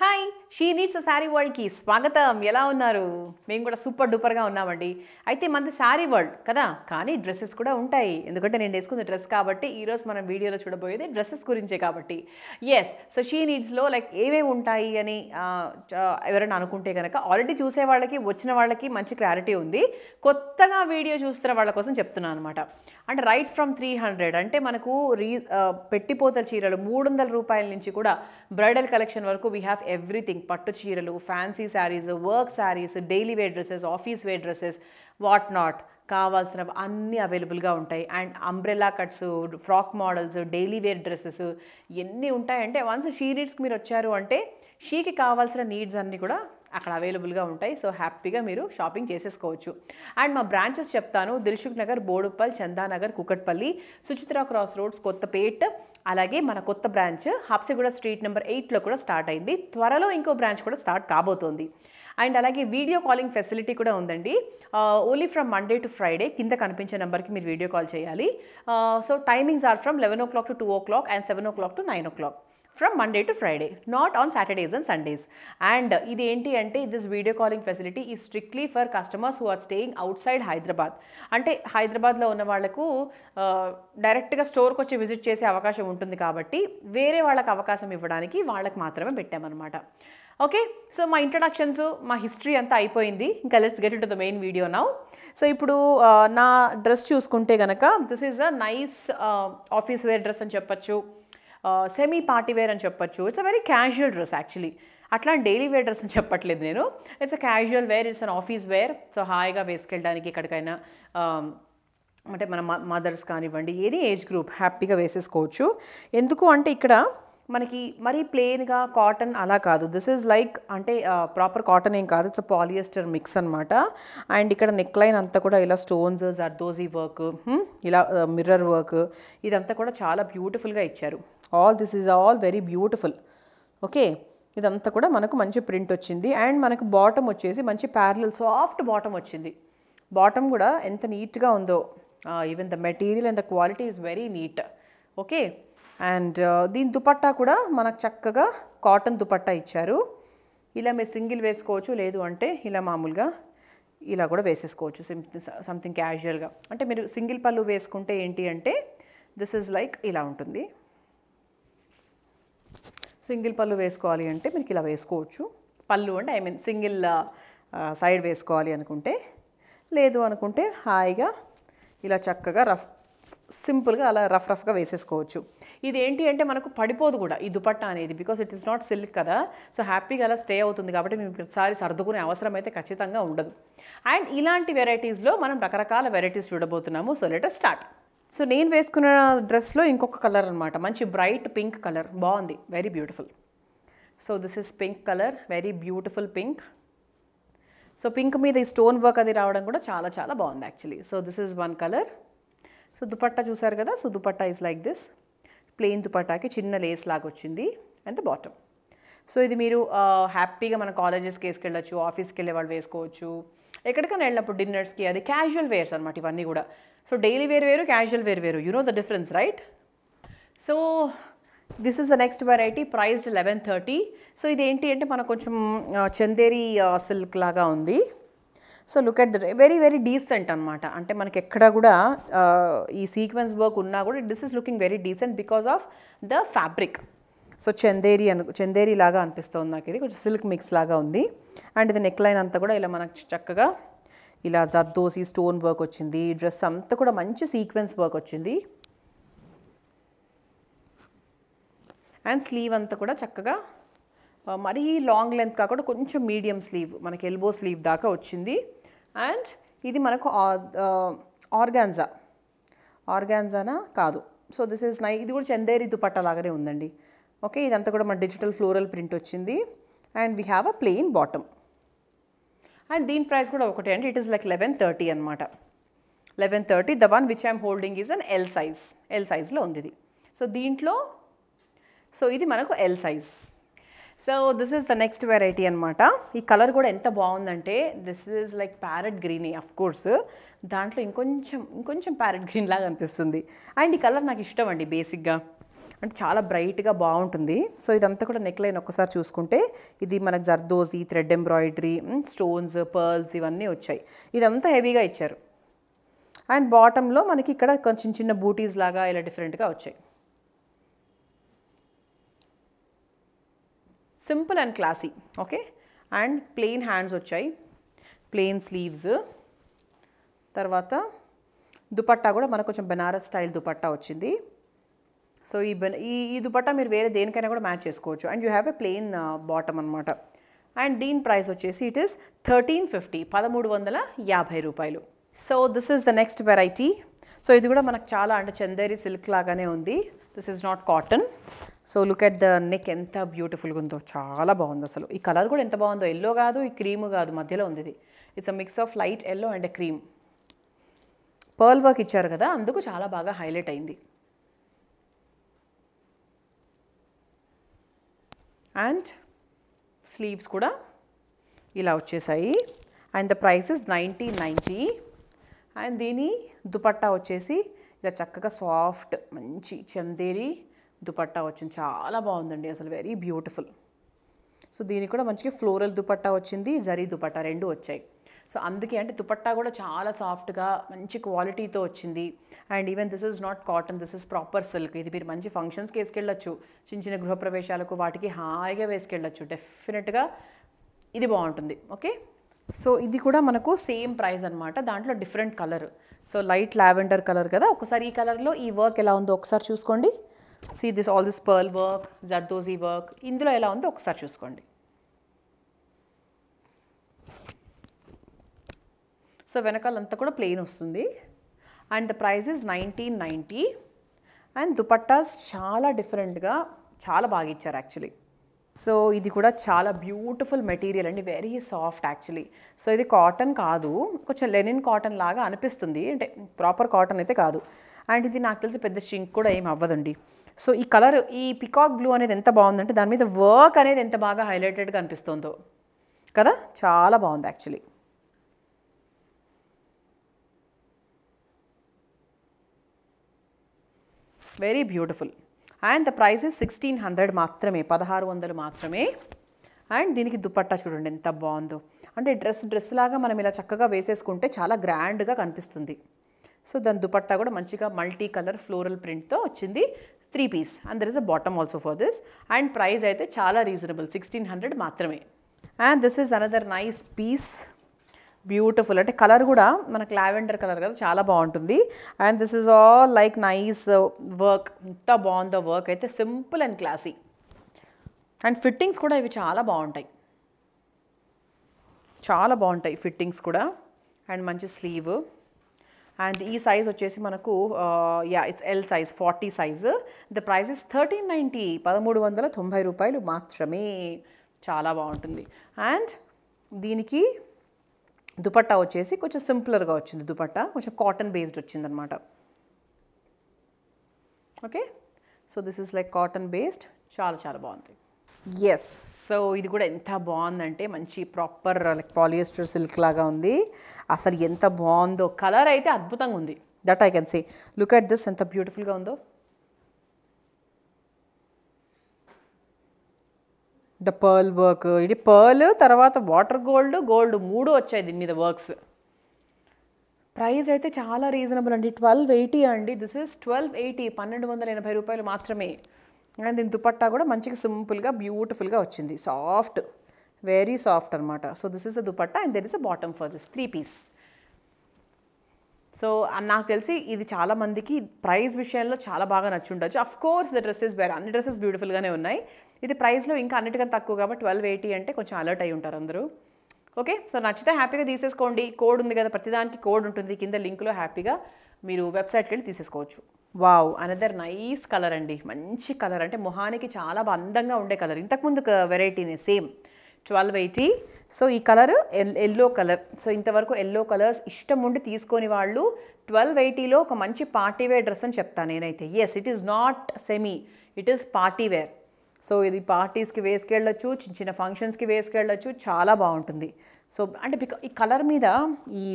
hi she needs sari వరల్డ్కి స్వాగతం ఎలా ఉన్నారు మేము కూడా సూపర్ డూపర్గా ఉన్నామండి అయితే మనది శారీ వరల్డ్ కదా కానీ డ్రెస్సెస్ కూడా ఉంటాయి ఎందుకంటే నేను వేసుకున్న డ్రెస్ కాబట్టి ఈరోజు మనం వీడియోలో చూడబోయేది డ్రెస్సెస్ గురించే కాబట్టి ఎస్ సో షీ నీడ్స్లో లైక్ ఏమేమి ఉంటాయి అని ఎవరైనా అనుకుంటే కనుక ఆల్రెడీ చూసే వాళ్ళకి వచ్చిన వాళ్ళకి మంచి క్లారిటీ ఉంది కొత్తగా వీడియో చూస్తున్న వాళ్ళ కోసం చెప్తున్నాను అనమాట and right from three hundred అంటే మనకు రీ పెట్టిపోతల చీరలు మూడు వందల రూపాయల నుంచి కూడా బ్రైడల్ కలెక్షన్ వరకు వీ హ్యావ్ ఎవ్రీథింగ్ పట్టు చీరలు fancy sarees work sarees daily wear dresses office wear dresses what not కావాల్సిన అన్నీ అవైలబుల్గా ఉంటాయి and umbrella cuts frock models daily wear dresses ఎన్ని ఉంటాయంటే వన్స్ షీ నీడ్స్కి మీరు వచ్చారు అంటే షీకి కావాల్సిన నీడ్స్ అన్నీ కూడా అక్కడ అవైలబుల్గా ఉంటాయి సో హ్యాపీగా మీరు షాపింగ్ చేసేసుకోవచ్చు అండ్ మా బ్రాంచెస్ చెప్తాను Dilsukhnagar Boduppal Chandanagar Kukatpally Suchitra cross roads Kothapet అలాగే మన కొత్త బ్రాంచ్ హాప్సిగూడ స్ట్రీట్ నెంబర్ ఎయిట్లో కూడా స్టార్ట్ అయింది త్వరలో ఇంకో బ్రాంచ్ కూడా స్టార్ట్ కాబోతోంది అండ్ అలాగే వీడియో కాలింగ్ ఫెసిలిటీ కూడా ఉందండి only from Monday to Friday కింద కనిపించే నెంబర్కి మీరు వీడియో కాల్ చేయాలి so timings are from eleven o'clock to two o'clock and seven o'clock to nine o'clock from Monday to Friday not on Saturdays and Sundays and ఇది ఏంటి అంటే this video calling facility is strictly for customers who are staying outside Hyderabad అంటే హైదరాబాద్లో ఉన్న వాళ్ళకు డైరెక్ట్గా స్టోర్కి వచ్చి విజిట్ చేసే అవకాశం ఉంటుంది కాబట్టి వేరే వాళ్ళకి అవకాశం ఇవ్వడానికి వాళ్ళకి మాత్రమే పెట్టామన్నమాట ఓకే సో మా ఇంట్రడక్షన్స్ మా హిస్టరీ అంతా అయిపోయింది ఇంకా let's get to the main video now so ఇప్పుడు నా డ్రెస్ చూసుకుంటే కనుక this is a nice office wear dress అని చెప్పచ్చు సెమీ పార్టీ వేర్ అని చెప్పచ్చు it's a very casual dress actually అట్లా డైలీ వేర్ డ్రెస్ అని చెప్పట్లేదు నేను it's a casual wear it's an office wear so హాయిగా వేసుకెళ్ళడానికి ఎక్కడికైనా అంటే మన మదర్స్ కానివ్వండి ఏది ఏజ్ గ్రూప్ హ్యాపీగా వేసేసుకోవచ్చు ఎందుకు అంటే ఇక్కడ మనకి మరీ ప్లెయిన్గా కాటన్ అలా కాదు దిస్ ఈజ్ లైక్ అంటే ప్రాపర్ కాటన్ ఏం కాదు ఇట్స్ పాలియస్టర్ మిక్స్ అనమాట అండ్ ఇక్కడ నెక్ లైన్ అంతా కూడా ఇలా స్టోన్స్ జర్దోజీ వర్క్ ఇలా మిర్రర్ వర్క్ ఇదంతా కూడా చాలా బ్యూటిఫుల్గా ఇచ్చారు all this is all very beautiful okay ఇదంతా కూడా మనకు మంచి ప్రింట్ వచ్చింది అండ్ మనకు బాటమ్ వచ్చేసి మంచి ప్యారలల్ సాఫ్ట్ బాటమ్ వచ్చింది బాటమ్ కూడా ఎంత నీట్గా ఉందో even the material and the quality is very neat okay and దీని దుపట్టా కూడా మనకు చక్కగా కాటన్ దుపట్టా ఇచ్చారు ఇలా మీరు సింగిల్ వేసుకోవచ్చు లేదు అంటే ఇలా మామూలుగా ఇలా కూడా వేసేసుకోవచ్చు సంథింగ్ క్యాజువల్గా అంటే మీరు సింగిల్ పళ్ళు వేసుకుంటే ఏంటి అంటే దిస్ ఈజ్ లైక్ ఇలా ఉంటుంది సింగిల్ పళ్ళు వేసుకోవాలి అంటే మీకు ఇలా వేసుకోవచ్చు పళ్ళు అంటే ఐ మీన్ సింగిల్ సైడ్ వేసుకోవాలి అనుకుంటే లేదు అనుకుంటే హాయిగా ఇలా చక్కగా రఫ్ సింపుల్గా అలా రఫ్ రఫ్గా వేసేసుకోవచ్చు ఇది ఏంటి అంటే మనకు పడిపోదు కూడా ఈ దుపట్టా అనేది because it is not silk కదా సో హ్యాపీగా అలా స్టే అవుతుంది కాబట్టి మేము ప్రతిసారి సర్దుకునే అవసరం అయితే ఖచ్చితంగా ఉండదు అండ్ ఇలాంటి వెరైటీస్లో మనం రకరకాల వెరైటీస్ చూడబోతున్నాము సో లెటర్ స్టార్ట్ సో నేను వేసుకున్న డ్రెస్లో ఇంకొక కలర్ అనమాట మంచి బ్రైట్ పింక్ కలర్ బాగుంది very beautiful so this is pink colour very beautiful pink so pink మీద ఈ స్టోన్ వర్క్ అది రావడం కూడా చాలా చాలా బాగుంది actually so this is one colour so dupatta చూసారు కదా so is is like this plain దుపట్టాకి చిన్న లేస్ లాగా వచ్చింది అండ్ ద బాటమ్ సో ఇది మీరు హ్యాపీగా మన కాలేజెస్కి వేసుకెళ్ళచ్చు ఆఫీస్కి వెళ్ళే వాళ్ళు వేసుకోవచ్చు ఎక్కడికైనా వెళ్ళినప్పుడు డిన్నర్స్కి అది క్యాజువల్ వేర్స్ అనమాట ఇవన్నీ కూడా సో డైలీ వేర్ వేరు క్యాజువల్ వేర్ వేరు you know the difference right so this is the next variety priced eleven thirty so ఇదేంటి అంటే మనకు కొంచెం చందేరి సిల్క్ లాగా ఉంది so look at the very very decent అనమాట అంటే మనకి ఎక్కడ కూడా ఈ సీక్వెన్స్ వర్క్ ఉన్నా కూడా this is looking very decent because of the fabric so Chanderi అను చందేరి లాగా అనిపిస్తుంది నాకు ఇది కొంచెం సిల్క్ మిక్స్ లాగా ఉంది అండ్ ఇది నెక్ లైన్ అంతా కూడా ఇలా మనకు చక్కగా ఇలా జర్దోసి స్టోన్ వర్క్ వచ్చింది డ్రెస్ అంతా కూడా మంచి సీక్వెన్స్ వర్క్ వచ్చింది అండ్ స్లీవ్ అంతా కూడా చక్కగా మరీ లాంగ్ లెంత్ కాకుండా కొంచెం మీడియం స్లీవ్ మనకి ఎల్బో స్లీవ్ దాకా వచ్చింది అండ్ ఇది మనకు ఆర్గాన్జా ఆర్గాన్జానా కాదు సో దిస్ ఈజ్ నై ఇది కూడా చందేరి దుపట్ట లాగానే ఉందండి ఓకే ఇదంతా కూడా మన డిజిటల్ ఫ్లోరల్ ప్రింట్ వచ్చింది and we have a plain bottom and దీని ప్రైస్ కూడా ఒకటే అండి it is like eleven thirty అనమాట eleven thirty the one which I'm holding is an L size L సైజ్లో ఉంది ఇది సో దీంట్లో సో ఇది మనకు L size so this is the next variety అనమాట ఈ కలర్ కూడా ఎంత బాగుందంటే this is like parrot greeny of course దాంట్లో ఇంకొంచెం ఇంకొంచెం ప్యారెట్ గ్రీన్ లాగా అనిపిస్తుంది అండ్ ఈ కలర్ నాకు ఇష్టం అండి బేసిక్గా అంటే చాలా బ్రైట్గా బాగుంటుంది సో ఇదంతా కూడా నెక్ లైన్ ఒక్కసారి చూసుకుంటే ఇది మనకు zardozi thread embroidery stones pearls ఇవన్నీ వచ్చాయి ఇదంతా హెవీగా ఇచ్చారు అండ్ బాటంలో మనకి ఇక్కడ కొంచెం చిన్న బూటీస్ లాగా ఇలా డిఫరెంట్గా వచ్చాయి simple and classy okay and plain hands వచ్చాయి ప్లెయిన్ స్లీవ్స్ తర్వాత దుపట్టా కూడా మనకు కొంచెం బెనారస్ స్టైల్ దుపట్టా వచ్చింది సో ఈ ఈ ఈ దుపట్టా మీరు వేరే దేనికైనా కూడా మ్యాచ్ చేసుకోవచ్చు and you have a plain bottom అనమాట అండ్ దీని ప్రైస్ వచ్చేసి ఇట్ ఈస్ థర్టీన్ ఫిఫ్టీ పదమూడు వందల యాభై రూపాయలు so this is the next variety so ఇది కూడా మనకు చాలా అంటే చందేరి సిల్క్ లాగానే ఉంది this is not cotton so look at the neck ఎంత బ్యూటిఫుల్గా ఉందో చాలా బాగుంది అసలు ఈ కలర్ కూడా ఎంత బాగుందో ఎల్లో కాదు ఈ క్రీమ్ కాదు మధ్యలో ఉంది ఇది it's a mix of light yellow and cream pearl work ఇచ్చారు కదా అందుకు చాలా బాగా హైలైట్ అయింది అండ్ స్లీవ్స్ కూడా ఇలా వచ్చేసాయి and the price is ninety ninety and దీని దుపట్టా వచ్చేసి ఇలా చక్కగా సాఫ్ట్ మంచి చందేరి దుపట్టా వచ్చింది చాలా బాగుందండి అసలు వెరీ బ్యూటిఫుల్ సో దీనికి కూడా మంచిగా ఫ్లోరల్ దుపట్టా వచ్చింది జరీ దుపట్టా రెండు వచ్చాయి సో అందుకే అంటే దుపట్టా కూడా చాలా సాఫ్ట్గా మంచి క్వాలిటీతో వచ్చింది and even this is not cotton this is proper silk ఇది మీరు మంచి ఫంక్షన్స్కి వేసుకెళ్ళచ్చు చిన్న చిన్న గృహప్రవేశాలకు వాటికి హాయిగా వేసుకెళ్ళచ్చు డెఫినెట్గా ఇది బాగుంటుంది ఓకే సో ఇది కూడా మనకు సేమ్ ప్రైస్ అనమాట దాంట్లో different colour so light lavender colour కదా ఒకసారి ఈ కలర్లో ఈ వర్క్ ఎలా ఉందో ఒకసారి చూసుకోండి see this all this pearl work zardozi work ఇందులో ఎలా ఉందో ఒకసారి చూసుకోండి సో వెనకాలంతా కూడా ప్లెయిన్ వస్తుంది and the price is nineteen ninety and dupattas చాలా డిఫరెంట్గా చాలా బాగా ఇచ్చారు యాక్చువల్లీ సో ఇది కూడా చాలా బ్యూటిఫుల్ మెటీరియల్ అండి వెరీ సాఫ్ట్ యాక్చువల్లీ సో ఇది కాటన్ కాదు కొంచెం లెనిన్ కాటన్ లాగా అనిపిస్తుంది అంటే ప్రాపర్ కాటన్ అయితే కాదు అండ్ ఇది నాకు తెలిసి పెద్ద షింక్ కూడా ఏం అవ్వదండి సో ఈ కలర్ ఈ పికాక్ బ్లూ అనేది ఎంత బాగుందంటే దాని మీద వర్క్ అనేది ఎంత బాగా హైలైటెడ్గా అనిపిస్తుందో కదా చాలా బాగుంది actually very beautiful and the price is sixteen hundred మాత్రమే పదహారు వందలు మాత్రమే అండ్ దీనికి దుపట్టా చూడండి ఎంత బాగుందో అంటే డ్రెస్ డ్రెస్ లాగా మనం ఇలా చక్కగా వేసేసుకుంటే చాలా గ్రాండ్గా కనిపిస్తుంది సో దాని దుపట్టా కూడా మంచిగా మల్టీ కలర్ ఫ్లోరల్ ప్రింట్తో వచ్చింది three piece and there is a bottom also for this and price అయితే చాలా రీజనబుల్ సిక్స్టీన్ హండ్రెడ్ మాత్రమే and this is another nice piece beautiful అంటే కలర్ కూడా మనకు లావెండర్ కలర్ కదా చాలా బాగుంటుంది and this is all like nice work ఇంత బాగుందో వర్క్ అయితే simple and classy and fittings కూడా ఇవి చాలా బాగుంటాయి చాలా బాగుంటాయి ఫిట్టింగ్స్ కూడా అండ్ మంచి స్లీవ్ అండ్ ఈ సైజ్ వచ్చేసి మనకు yeah it's L size forty size the price is thirteen ninety పదమూడు వందల తొంభై రూపాయలు మాత్రమే చాలా బాగుంటుంది అండ్ దీనికి దుపట్టా వచ్చేసి కొంచెం సింపులర్గా వచ్చింది దుపట్టా కొంచెం కాటన్ బేస్డ్ వచ్చిందనమాట okay so this is like cotton based చాలా చాలా బాగుంది ఎస్ సో ఇది కూడా ఎంత బాగుందంటే మంచి ప్రాపర్ లైక్ పాలియస్టర్ సిల్క్ లాగా ఉంది అసలు ఎంత బాగుందో కలర్ అయితే అద్భుతంగా ఉంది that I can see look at this ఎంత బ్యూటిఫుల్గా ఉందో ద పర్ల్ వర్క్ ఇది పర్ల్ తర్వాత వాటర్ గోల్డ్ గోల్డ్ మూడు వచ్చాయి దీని మీద వర్క్స్ ప్రైస్ అయితే చాలా రీజనబుల్ అండి ట్వెల్వ్ ఎయిటీ అండి దిస్ ఇస్ ట్వెల్వ్ ఎయిటీ పన్నెండు వందల ఎనభై రూపాయలు మాత్రమే అండ్ దీని దుపట్టా కూడా మంచిగా సింపుల్గా బ్యూటిఫుల్గా వచ్చింది సాఫ్ట్ వెరీ సాఫ్ట్ అనమాట so this is a dupatta and there is a bottom for this three piece so నాకు తెలిసి ఇది చాలామందికి ప్రైస్ విషయంలో చాలా బాగా ఉండొచ్చు of course the dresses wear అన్ని డ్రెస్సెస్ బ్యూటిఫుల్గానే ఉన్నాయి ఇది ప్రైస్లో ఇంకా అన్నిటికన్నా తక్కువ కాబట్టి ట్వెల్వ్ ఎయిటీ అంటే కొంచెం అలర్ట్ అయి ఉంటారు అందరూ ఓకే సో నచ్చితే హ్యాపీగా తీసేసుకోండి కోడ్ ఉంది కదా ప్రతిదానికి కోడ్ ఉంటుంది కింద లింక్లో హ్యాపీగా మీరు వెబ్సైట్కి వెళ్ళి తీసేసుకోవచ్చు వావ్ అనదర్ నైస్ కలర్ అండి మంచి కలర్ అంటే మొహానికి చాలా అందంగా ఉండే కలర్ ఇంతకుముందు వెరైటీనే సేమ్ ట్వెల్వ్ ఎయిటీ సో ఈ కలర్ ఎల్లో కలర్ సో ఇంతవరకు ఎల్లో కలర్స్ ఇష్టం ఉండి తీసుకొని వాళ్ళు ట్వెల్వ్ ఎయిటీలో ఒక మంచి పార్టీవేర్ డ్రెస్ అని చెప్తాను నేనైతే yes it is not semi it is party wear so ఇది పార్టీస్కి వేసుకెళ్ళచ్చు చిన్న చిన్న ఫంక్షన్స్కి వేసుకెళ్ళచ్చు చాలా బాగుంటుంది సో అంటే బికా ఈ కలర్ మీద ఈ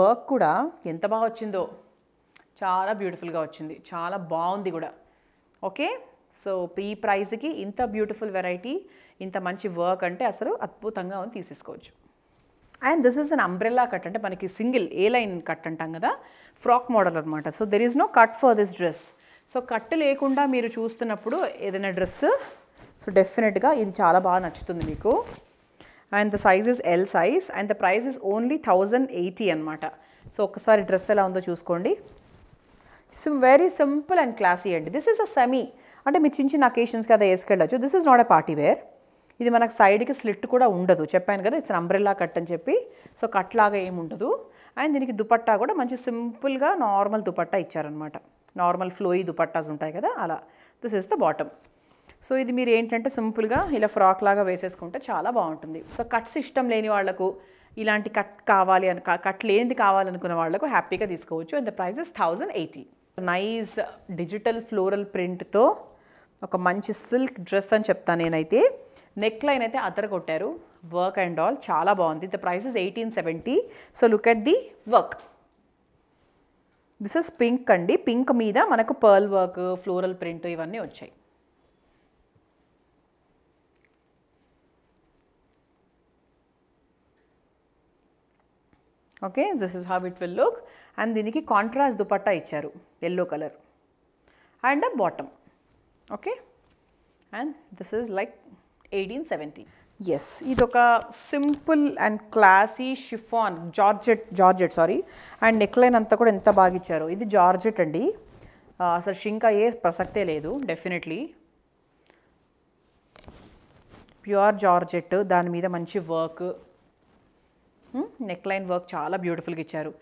వర్క్ కూడా ఎంత బాగా వచ్చిందో చాలా బ్యూటిఫుల్గా వచ్చింది చాలా బాగుంది కూడా ఓకే సో ఈ ప్రైజ్కి ఇంత బ్యూటిఫుల్ వెరైటీ ఇంత మంచి వర్క్ అంటే అసలు అద్భుతంగా ఉంది తీసేసుకోవచ్చు and this is an umbrella cut అంటే మనకి సింగిల్ ఏ లైన్ కట్ అంటాం కదా ఫ్రాక్ మోడల్ అనమాట so there is no cut for this dress so cut లేకుండా మీరు చూస్తున్నప్పుడు ఏదైనా డ్రెస్ సో డెఫినెట్గా ఇది చాలా బాగా నచ్చుతుంది మీకు and the size is L size and the price is only thousand eighty అనమాట సో ఒకసారి డ్రెస్ ఎలా ఉందో చూసుకోండి సిమ్ వెరీ సింపుల్ అండ్ క్లాసీ అండి దిస్ ఇస్ అ సెమీ అంటే మీరు చిన్న చిన్న అకేషన్స్ కదా వేసుకెళ్ళచ్చు this is not a party wear ఇది మనకు సైడ్కి స్లిట్ కూడా ఉండదు చెప్పాను కదా ఇట్స్ అంబ్రెల్లా కట్ అని చెప్పి సో కట్లాగా ఏమి ఉండదు అండ్ దీనికి దుపట్టా కూడా మంచి సింపుల్గా నార్మల్ దుపట్టా ఇచ్చారనమాట నార్మల్ ఫ్లోయి దుపట్టాస్ ఉంటాయి కదా అలా this is the bottom so ఇది మీరు ఏంటంటే సింపుల్గా ఇలా ఫ్రాక్ లాగా వేసేసుకుంటే చాలా బాగుంటుంది సో కట్స్ ఇష్టం లేని వాళ్ళకు ఇలాంటి కట్ కావాలి అని కట్ లేనిది కావాలనుకున్న వాళ్ళకు హ్యాపీగా తీసుకోవచ్చు and the price is thousand eighty nice digital floral ప్రింట్తో ఒక మంచి సిల్క్ డ్రెస్ అని చెప్తాను నేనైతే నెక్ లైన్ అయితే అద్దర కొట్టారు వర్క్ అండ్ ఆల్ చాలా బాగుంది the price is eighteen seventy so look at the work this is pink అండి పింక్ మీద మనకు పర్ల్ వర్క్ ఫ్లోరల్ ప్రింట్ ఇవన్నీ వచ్చాయి okay this is how it will look and దీనికి కాంట్రాస్ట్ దుపట్టా ఇచ్చారు yellow colour and bottom okay and this is like eighteen seventy yes ఇది ఒక simple and classy chiffon georgette georgette sorry and neckline అంతా కూడా ఎంత బాగా ఇచ్చారు ఇది జార్జెట్ అండి అసలు షింకా ఏ ప్రసక్తే లేదు డెఫినెట్లీ ప్యూర్ జార్జెట్ దాని మీద మంచి వర్క్ నెక్ లైన్ వర్క్ చాలా బ్యూటిఫుల్గా ఇచ్చారు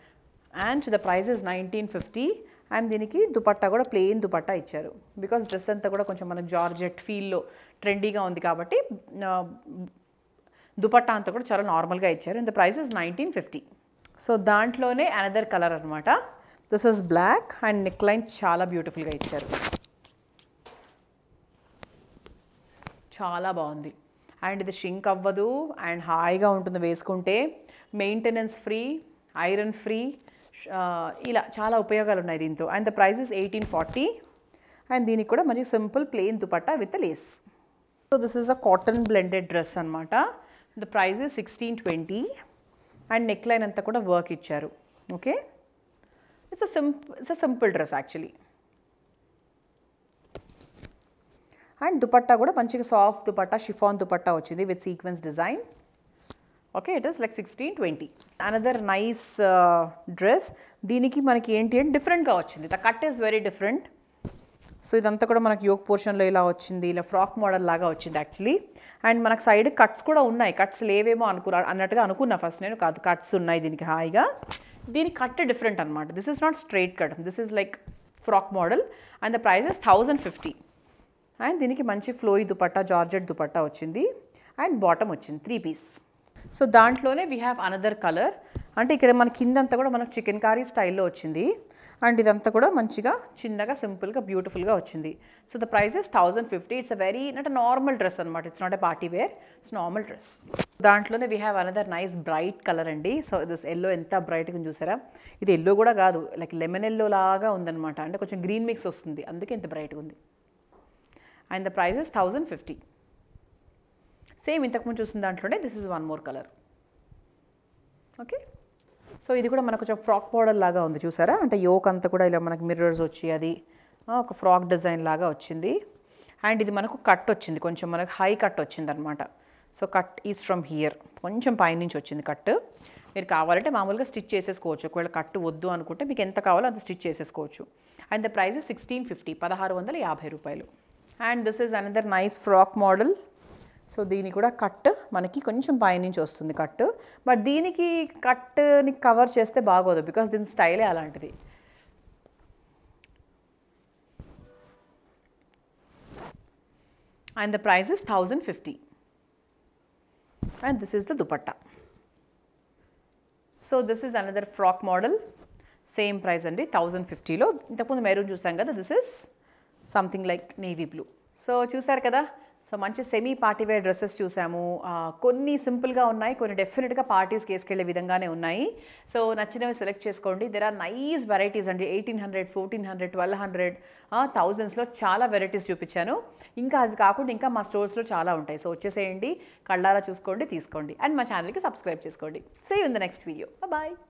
and the price is nineteen fifty and దీనికి దుపట్టా కూడా ప్లెయిన్ దుపట్టా ఇచ్చారు బికాస్ డ్రెస్ అంతా కూడా కొంచెం మనకు జార్జెట్ ఫీల్లో ట్రెండీగా ఉంది కాబట్టి దుపట్టా అంతా కూడా చాలా నార్మల్గా ఇచ్చారు in the price is nineteen fifty so దాంట్లోనే అనదర్ కలర్ అనమాట this is black and neck line చాలా బ్యూటిఫుల్గా ఇచ్చారు చాలా బాగుంది అండ్ ఇది షింక్ అవ్వదు అండ్ హాయిగా ఉంటుంది వేసుకుంటే మెయింటెనెన్స్ ఫ్రీ ఐరన్ ఫ్రీ ఇలా చాలా ఉపయోగాలు ఉన్నాయి దీంతో and the price is eighteen forty and దీనికి కూడా మంచి simple plain dupatta with lace so this is a cotton blended dress అనమాట the price is sixteen twenty and neck line అంతా కూడా వర్క్ ఇచ్చారు okay it's a simple it's a simple dress actually and dupatta కూడా మంచిగా soft dupatta chiffon dupatta వచ్చింది with sequence design okay it is like sixteen twenty another nice dress దీనికి మనకి ఏంటి అంటే డిఫరెంట్గా వచ్చింది the cut is very different so ఇదంతా కూడా మనకి యోగ్ పోర్షన్లో ఇలా వచ్చింది ఇలా ఫ్రాక్ మోడల్ లాగా వచ్చింది యాక్చువల్లీ అండ్ మనకు సైడ్ కట్స్ కూడా ఉన్నాయి కట్స్ లేవేమో అనుకున్నా అన్నట్టుగా అనుకున్నా ఫస్ట్ నేను కాదు కట్స్ ఉన్నాయి దీనికి హాయిగా దీని కట్ డిఫరెంట్ అనమాట this is not straight cut this is like frock model and the price is thousand fifty and దీనికి మంచి ఫ్లోయి దుపట్టా జార్జెట్ దుపట్టా వచ్చింది అండ్ బాటమ్ వచ్చింది త్రీ పీస్ సో దాంట్లోనే వీ హ్యావ్ అనదర్ కలర్ అంటే ఇక్కడ మన కిందంతా కూడా మనకు చికెన్ కారీ స్టైల్లో వచ్చింది అండ్ ఇదంతా కూడా మంచిగా చిన్నగా సింపుల్గా బ్యూటిఫుల్గా వచ్చింది so the price is thousand fifty it's a very అంటే నార్మల్ డ్రెస్ అనమాట it's not a party wear it's normal dress దాంట్లోనే we have another nice bright colour అండి సో దిస్ ఎల్లో ఎంత బ్రైట్గా చూసారా ఇది ఎల్లో కూడా కాదు లైక్ లెమన్ ఎల్లో లాగా ఉందనమాట అంటే కొంచెం గ్రీన్ మిక్స్ వస్తుంది అందుకే ఇంత బ్రైట్గా ఉంది and the price is thousand fifty same ఇంతకుముందు చూసిన దాంట్లోనే this is one more colour okay so ఇది కూడా మనకు ఫ్రాక్ మోడల్ లాగా ఉంది చూసారా అంటే యోక్ అంతా కూడా ఇలా మనకు మిర్రర్స్ వచ్చి అది ఒక ఫ్రాక్ డిజైన్ లాగా వచ్చింది అండ్ ఇది మనకు కట్ వచ్చింది కొంచెం మనకు హై కట్ వచ్చింది అనమాట so cut is from here కొంచెం పైనుంచి వచ్చింది కట్ మీరు కావాలంటే మామూలుగా స్టిచ్ చేసేసుకోవచ్చు ఒకవేళ కట్ వద్దు అనుకుంటే మీకు ఎంత కావాలో అంత స్టిచ్ చేసేసుకోవచ్చు and the price sixteen fifty పదహారు వందల యాభై రూపాయలు and this is another nice frock model so దీని కూడా కట్ మనకి కొంచెం పైనుంచి వస్తుంది కట్ బట్ దీనికి కట్ని కవర్ చేస్తే బాగోదు బికాస్ దీని స్టైలే అలాంటిది and the price is thousand fifty and this is the dupatta so this is another frock model same price అండి థౌజండ్ ఫిఫ్టీలో ఇంతకుముందు మెరూన్ చూసాం కదా this is something like navy blue so చూసారు కదా సో మంచి సెమీ వేర్ డ్రెస్సెస్ చూసాము కొన్ని సింపుల్గా ఉన్నాయి కొన్ని డెఫినెట్గా పార్టీస్కి వేసుకెళ్లే విధంగానే ఉన్నాయి సో నచ్చినవి సెలెక్ట్ చేసుకోండి దెర్ ఆర్ నైస్ వెరైటీస్ అండి eighteen hundred fourteen hundred twelve hundred థౌజండ్స్లో చాలా వెరైటీస్ చూపించాను ఇంకా అది కాకుండా ఇంకా మా స్టోర్స్లో చాలా ఉంటాయి సో వచ్చేసేయండి కళ్ళారా చూసుకోండి తీసుకోండి అండ్ మా ఛానల్కి సబ్స్క్రైబ్ చేసుకోండి సేవ్ in the next video bye